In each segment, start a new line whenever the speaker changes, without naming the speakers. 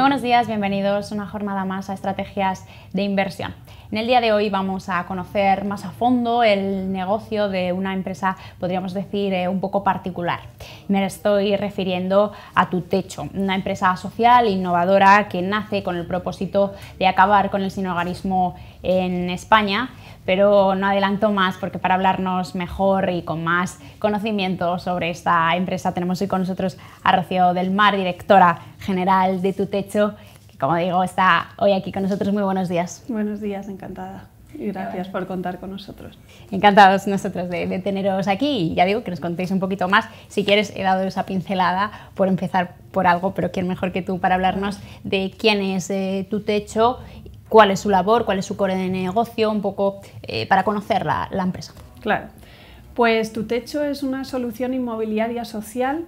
Muy buenos días, bienvenidos una jornada más a Estrategias de Inversión. En el día de hoy vamos a conocer más a fondo el negocio de una empresa, podríamos decir, eh, un poco particular. Me estoy refiriendo a Tu Techo, una empresa social innovadora que nace con el propósito de acabar con el sinogarismo en España, pero no adelanto más porque para hablarnos mejor y con más conocimiento sobre esta empresa tenemos hoy con nosotros a Rocío del Mar, directora general de Tu Techo que como digo, está hoy aquí con nosotros. Muy buenos días.
Buenos días, encantada. Y gracias
por contar con nosotros. Encantados nosotros de, teneros aquí y ya digo que nos contéis un poquito más. Si quieres, he dado esa pincelada por empezar por algo, pero quién mejor que tú para hablarnos de quién es eh, tu techo, cuál es su labor, cuál es su core de negocio, un poco eh, para conocer la,
la empresa. Claro. Pues tu techo es una solución inmobiliaria social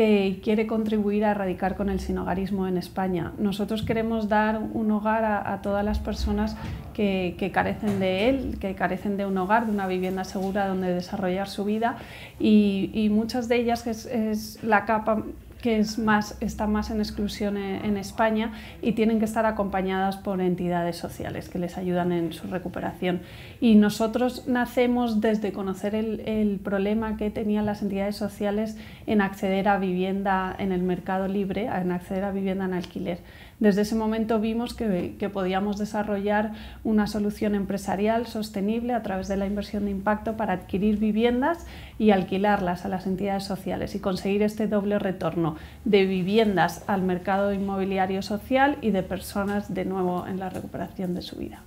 que quiere contribuir a erradicar con el sinogarismo en España. Nosotros queremos dar un hogar a, todas las personas que, carecen de él, que carecen de un hogar, de una vivienda segura donde desarrollar su vida y, muchas de ellas es la capa que más, están más en exclusión e, en España y tienen que estar acompañadas por entidades sociales que les ayudan en su recuperación. Y nosotros nacemos desde conocer el, el problema que tenían las entidades sociales en acceder a vivienda en el mercado libre, en acceder a vivienda en alquiler. Desde ese momento vimos que, podíamos desarrollar una solución empresarial sostenible a través de la inversión de impacto para adquirir viviendas y alquilarlas a las entidades sociales y conseguir este doble retorno de viviendas al mercado inmobiliario social y de personas de nuevo en la recuperación de su vida.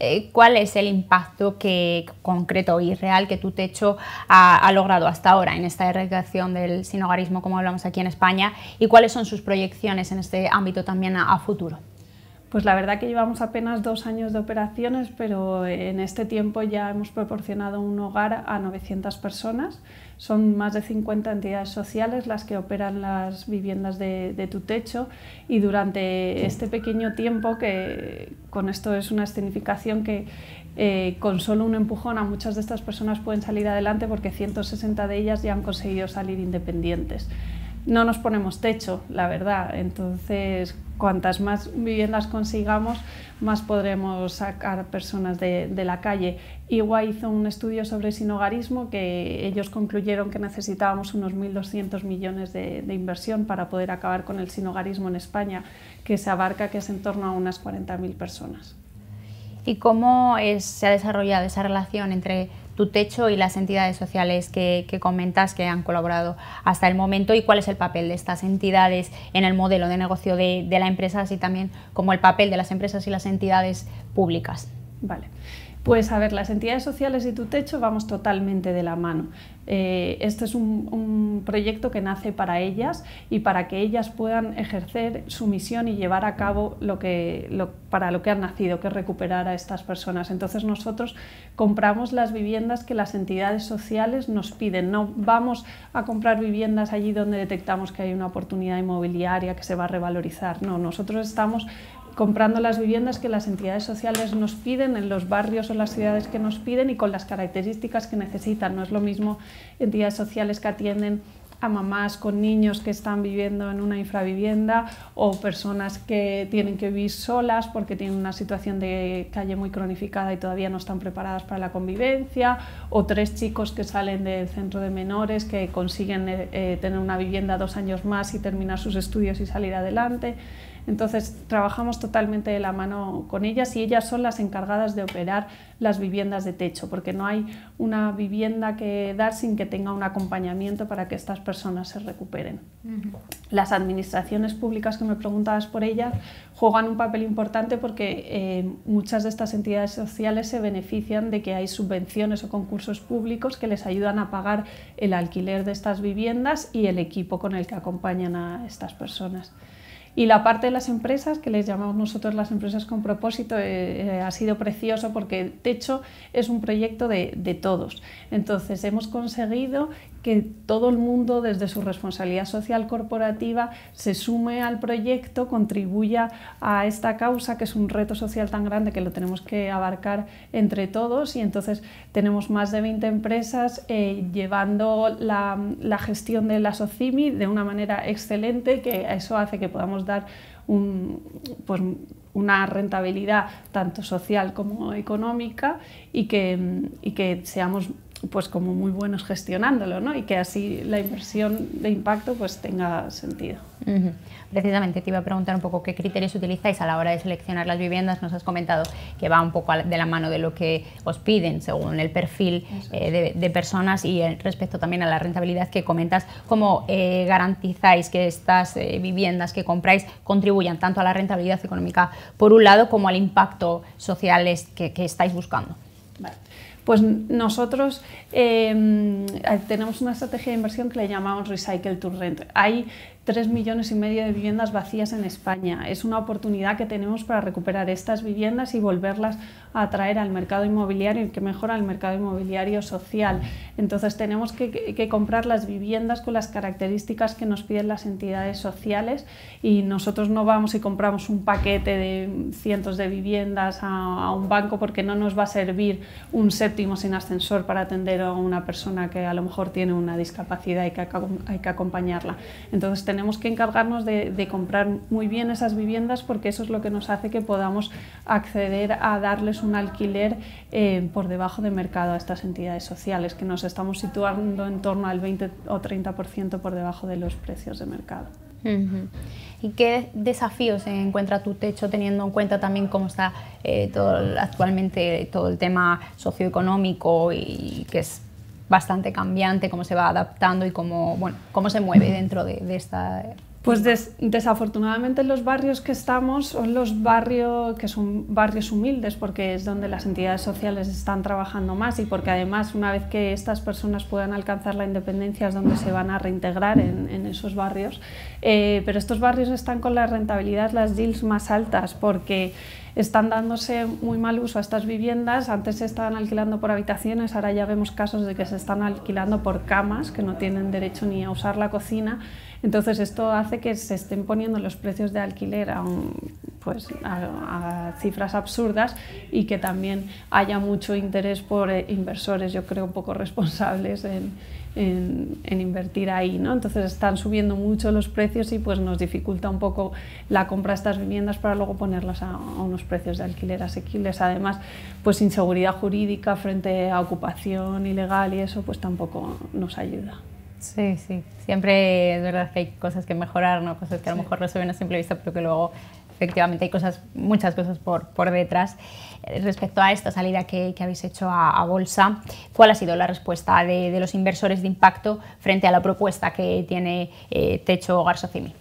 Eh, ¿Cuál es el impacto
concreto y real que tu techo ha, logrado hasta ahora en esta erradicación del sinogarismo, como hablamos aquí en España, y cuáles son sus proyecciones en este ámbito también a, futuro?
Pues la verdad que llevamos apenas dos años de operaciones, pero en este tiempo ya hemos proporcionado un hogar a 900 personas. Son más de 50 entidades sociales las que operan las viviendas de, tu techo y durante este pequeño tiempo, que con esto es una escenificación que eh, con solo un empujón a muchas de estas personas pueden salir adelante porque 160 de ellas ya han conseguido salir independientes no nos ponemos techo, la verdad. Entonces, cuantas más viviendas consigamos, más podremos sacar personas de, la calle. IWA hizo un estudio sobre sinogarismo que ellos concluyeron que necesitábamos unos 1.200 millones de, inversión para poder acabar con el sinogarismo en España, que se abarca que es en torno a unas 40.000 personas.
¿Y cómo se ha desarrollado esa relación entre tu techo y las entidades sociales que, que, comentas que han colaborado hasta el momento y cuál es el papel de estas entidades en el modelo de negocio de, de la empresa, así también como el papel de las empresas y las entidades públicas.
Vale. Pues a ver, las entidades sociales y tu techo vamos totalmente de la mano. Eh, este es un, proyecto que nace para ellas y para que ellas puedan ejercer su misión y llevar a cabo lo que, para lo que han nacido, que es recuperar a estas personas. Entonces nosotros compramos las viviendas que las entidades sociales nos piden. No vamos a comprar viviendas allí donde detectamos que hay una oportunidad inmobiliaria que se va a revalorizar. No, nosotros estamos comprando las viviendas que las entidades sociales nos piden en los barrios o las ciudades que nos piden y con las características que necesitan. No es lo mismo entidades sociales que atienden mamás con niños que están viviendo en una infravivienda o personas que tienen que vivir solas porque tienen una situación de calle muy cronificada y todavía no están preparadas para la convivencia o tres chicos que salen del centro de menores que consiguen eh, eh, tener una vivienda dos años más y terminar sus estudios y salir adelante. Entonces trabajamos totalmente de la mano con ellas y ellas son las encargadas de operar las viviendas de techo, porque no hay una vivienda que dar sin que tenga un acompañamiento para que estas personas se recuperen. Las administraciones públicas que me preguntabas por ellas juegan un papel importante porque eh, muchas de estas entidades sociales se benefician de que hay subvenciones o concursos públicos que les ayudan a pagar el alquiler de estas viviendas y el equipo con el que acompañan a estas personas. Y la parte de las empresas, que les llamamos nosotros las empresas con propósito, eh, eh, ha sido precioso porque Techo es un proyecto de, de todos. Entonces hemos conseguido que todo el mundo desde su responsabilidad social corporativa se sume al proyecto, contribuya a esta causa que es un reto social tan grande que lo tenemos que abarcar entre todos y entonces tenemos más de 20 empresas eh, llevando la, la, gestión de la SOCIMI de una manera excelente que eso hace que podamos dar pues, una rentabilidad tanto social como económica y que, y que seamos pues como muy buenos gestionándolo, ¿no? Y que así la inversión de impacto pues tenga sentido. Precisamente te iba a preguntar un poco qué criterios utilizáis a
la hora de seleccionar las viviendas. Nos has comentado que va un poco de la mano de lo que os piden según el perfil eh, de, personas y eh, respecto también a la rentabilidad que comentas. ¿Cómo eh, garantizáis que estas viviendas que compráis contribuyan tanto a la rentabilidad económica por un lado como al impacto social que, estáis buscando?
Vale. Pues nosotros em, tenemos una estrategia de inversión que le llamamos Recycle to Rent. Hay 3 millones y medio de viviendas vacías en España. Es una oportunidad que tenemos para recuperar estas viviendas y volverlas a atraer al mercado inmobiliario y que mejora el mercado inmobiliario social. Entonces tenemos que, comprar las viviendas con las características que nos piden las entidades sociales y nosotros no vamos y compramos un paquete de cientos de viviendas a, a un banco porque no nos va a servir un séptimo sin ascensor para atender a una persona que a lo mejor tiene una discapacidad y que hay que acompañarla. Entonces tenemos que encargarnos de, comprar muy bien esas viviendas porque eso es lo que nos hace que podamos acceder a darles un alquiler eh, por debajo de mercado a estas entidades sociales, que nos estamos situando en torno al 20 o 30% por debajo de los precios de mercado.
¿Y qué desafíos encuentra tu techo teniendo en cuenta también cómo está eh, actualmente todo el tema socioeconómico y que es bastante cambiante, cómo se va adaptando y cómo, bueno, cómo se mueve
dentro de, de esta pues desafortunadamente los barrios que estamos son los barrios que son barrios humildes porque es donde las entidades sociales están trabajando más y porque además una vez que estas personas puedan alcanzar la independencia es donde se van a reintegrar en, esos barrios. Eh, pero estos barrios están con la rentabilidad, las deals más altas porque están dándose muy mal uso a estas viviendas. Antes se estaban alquilando por habitaciones, ahora ya vemos casos de que se están alquilando por camas que no tienen derecho ni a usar la cocina entonces esto hace que se estén poniendo los precios de alquiler a, pues, cifras absurdas y que también haya mucho interés por eh, inversores, yo creo, poco responsables en, invertir ahí, ¿no? Entonces están subiendo mucho los precios y pues nos dificulta un poco la compra de estas viviendas para luego ponerlas a, unos precios de alquiler asequibles. Además, pues inseguridad jurídica frente a ocupación ilegal y eso pues tampoco nos ayuda. Sí, sí.
Siempre es verdad que hay cosas que mejorar, ¿no? Cosas que a lo mejor no se a simple vista, pero que luego efectivamente hay cosas, muchas cosas por, por detrás. Eh, respecto a esta salida que, habéis hecho a, bolsa, ¿cuál ha sido la respuesta de, los inversores de impacto frente a la propuesta que tiene eh, Techo Garsofimi?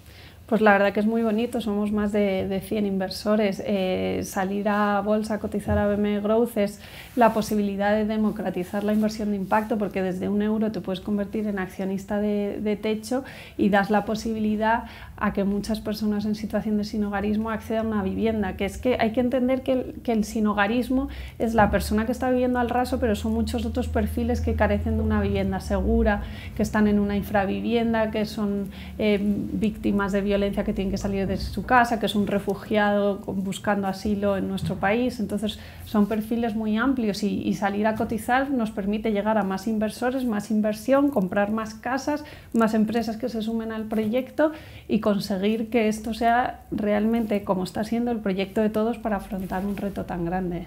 Pues la verdad que es muy bonito, somos más de, de 100 inversores. Eh, salir a bolsa, cotizar a BME Growth es la posibilidad de democratizar la inversión de impacto, porque desde un euro te puedes convertir en accionista de, techo y das la posibilidad a que muchas personas en situación de sinogarismo accedan a una vivienda. Que es que hay que entender que el, que el sinogarismo es la persona que está viviendo al raso, pero son muchos otros perfiles que carecen de una vivienda segura, que están en una infravivienda, que son eh, víctimas de violencia violencia que tiene que salir de su casa, que es un refugiado buscando asilo en nuestro país. Entonces, son perfiles muy amplios y, salir a cotizar nos permite llegar a más inversores, más inversión, comprar más casas, más empresas que se sumen al proyecto y conseguir que esto sea realmente como está siendo el proyecto de todos para afrontar un reto tan grande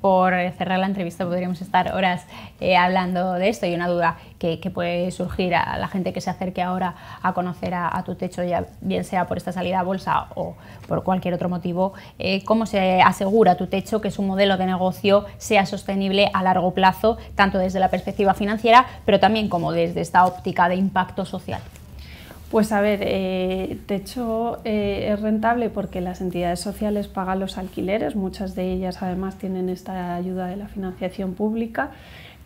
por cerrar la entrevista podríamos estar horas eh, hablando de esto y una duda que, puede surgir a la gente que se acerque ahora a conocer a, tu techo, ya bien sea por esta salida a bolsa o por cualquier otro motivo, eh, ¿cómo se asegura tu techo que su modelo de negocio sea sostenible a largo plazo, tanto desde la perspectiva financiera, pero también como desde esta óptica de impacto
social? Pues a ver, eh, techo eh, es rentable porque las entidades sociales pagan los alquileres, muchas de ellas además tienen esta ayuda de la financiación pública.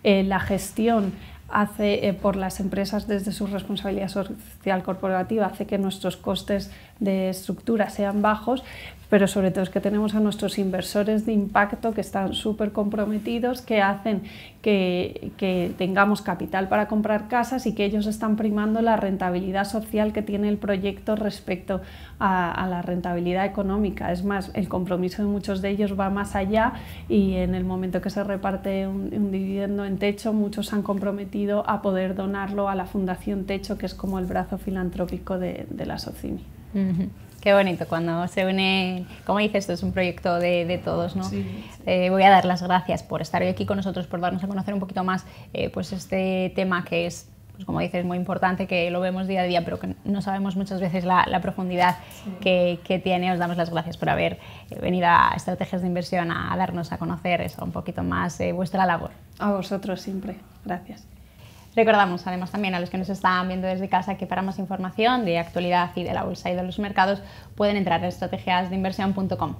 Eh, la gestión hace por las empresas desde su responsabilidad social corporativa hace que nuestros costes de estructura sean bajos, pero sobre todo es que tenemos a nuestros inversores de impacto que están súper comprometidos, que hacen que, tengamos capital para comprar casas y que ellos están primando la rentabilidad social que tiene el proyecto respecto a, la rentabilidad económica. Es más, el compromiso de muchos de ellos va más allá y en el momento que se reparte un, dividendo en techo, muchos han comprometido a poder donarlo a la Fundación Techo, que es como el brazo filantrópico de, de la SOCIMI.
Qué bonito cuando se une, como dices, esto es un proyecto de, todos, ¿no? Eh, voy a dar las gracias por estar hoy aquí con nosotros, por darnos a conocer un poquito más eh, pues este tema que es, pues como dices, muy importante, que lo vemos día a día, pero que no sabemos muchas veces la, profundidad que, tiene. Os damos las gracias por haber eh, venido a Estrategias de Inversión a, darnos a conocer un poquito más vuestra labor. A vosotros siempre. Gracias. Recordamos además también a los que nos están viendo desde casa que para más información de actualidad y de la bolsa y de los mercados pueden entrar en estrategiasdeinversión.com.